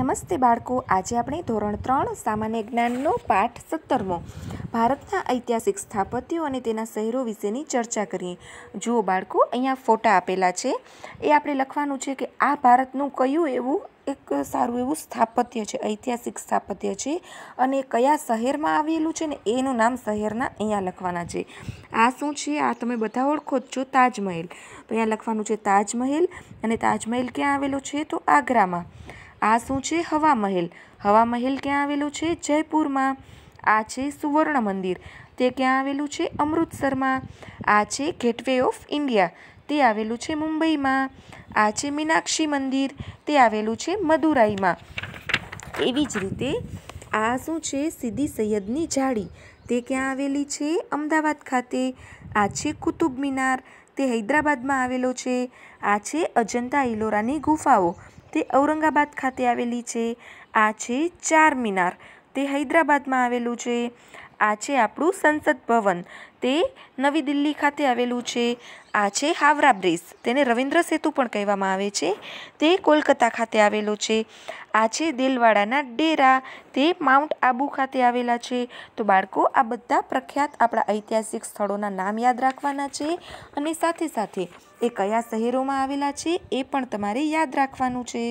નમસ્તે બાળકો આજે આપણે ધોરણ ત્રણ સામાન્ય જ્ઞાનનો પાઠ સત્તરમો ભારતના ઐતિહાસિક સ્થાપત્યો અને તેના શહેરો વિશેની ચર્ચા કરીએ જુઓ બાળકો અહીંયા ફોટા આપેલા છે એ આપણે લખવાનું છે કે આ ભારતનું કયું એવું એક સારું એવું સ્થાપત્ય છે ઐતિહાસિક સ્થાપત્ય છે અને કયા શહેરમાં આવેલું છે ને એનું નામ શહેરના અહીંયા લખવાના છે આ શું છે આ તમે બધા ઓળખો જ છો તાજમહેલ તો અહીંયા લખવાનું છે તાજમહેલ અને તાજમહેલ ક્યાં આવેલો છે તો આગ્રામાં આ શું છે હવા મહેલ હવા મહેલ ક્યાં આવેલું છે જયપુરમાં આ છે સુવર્ણ મંદિર તે ક્યાં આવેલું છે અમૃતસરમાં આ છે ગેટવે ઓફ ઇન્ડિયા તે આવેલું છે મુંબઈમાં આ છે મીનાક્ષી મંદિર તે આવેલું છે મદુરાઈમાં એવી જ રીતે આ શું છે સીધી સૈયદની જાળી તે ક્યાં આવેલી છે અમદાવાદ ખાતે આ છે કુતુબ મિનાર તે હૈદરાબાદમાં આવેલો છે આ છે અજંતા ઇલોરાની ગુફાઓ તે ઔરંગાબાદ ખાતે આવેલી છે આ છે ચાર મિનાર તે હૈદરાબાદમાં આવેલું છે આ છે આપણું સંસદ ભવન તે નવી દિલ્હી ખાતે આવેલું છે આ છે હાવરા બ્રિજ તેને રવિન્દ્ર સેતુ પણ કહેવામાં આવે છે તે કોલકાતા ખાતે આવેલો છે આ છે દિલવાડાના ડેરા તે માઉન્ટ આબુ ખાતે આવેલા છે તો બાળકો આ બધા પ્રખ્યાત આપણા ઐતિહાસિક સ્થળોના નામ યાદ રાખવાના છે અને સાથે સાથે એ કયા શહેરોમાં આવેલા છે એ પણ તમારે યાદ રાખવાનું છે